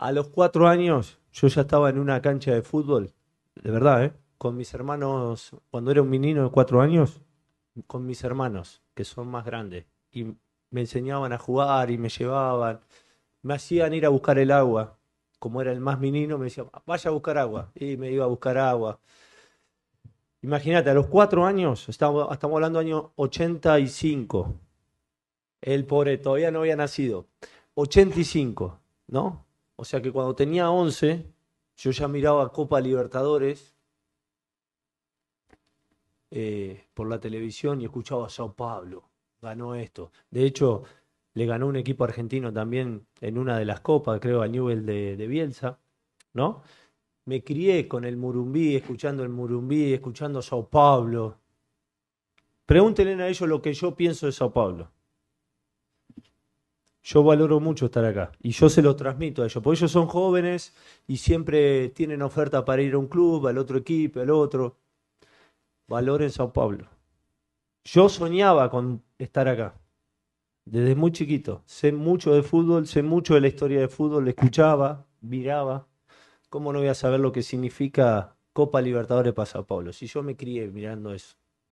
A los cuatro años yo ya estaba en una cancha de fútbol, de verdad, ¿eh? con mis hermanos, cuando era un menino de cuatro años, con mis hermanos, que son más grandes, y me enseñaban a jugar y me llevaban, me hacían ir a buscar el agua. Como era el más menino, me decían, vaya a buscar agua. Y me iba a buscar agua. Imagínate, a los cuatro años, estamos, estamos hablando año 85. El pobre todavía no había nacido. 85, ¿no? O sea que cuando tenía 11, yo ya miraba Copa Libertadores eh, por la televisión y escuchaba a Sao Pablo. Ganó esto. De hecho, le ganó un equipo argentino también en una de las copas, creo, a Newell de, Bielsa, ¿no? Me crié con el Murumbí, escuchando el Murumbí, escuchando a Sao Pablo. Pregúntenle a ellos lo que yo pienso de Sao Pablo yo valoro mucho estar acá y yo se lo transmito a ellos, porque ellos son jóvenes y siempre tienen oferta para ir a un club, al otro equipo, al otro. Valor en Sao Paulo. Yo soñaba con estar acá, desde muy chiquito. Sé mucho de fútbol, sé mucho de la historia de fútbol, escuchaba, miraba. ¿Cómo no voy a saber lo que significa Copa Libertadores para Sao Paulo? Si yo me crié mirando eso.